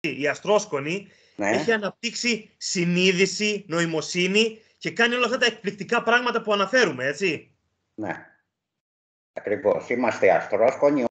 η Αστρόσκονη, ναι. έχει αναπτύξει συνείδηση, νοημοσύνη και κάνει όλα αυτά τα εκπληκτικά πράγματα που αναφέρουμε, έτσι. Ναι. Ακριβώς. Είμαστε αστρόσκονοι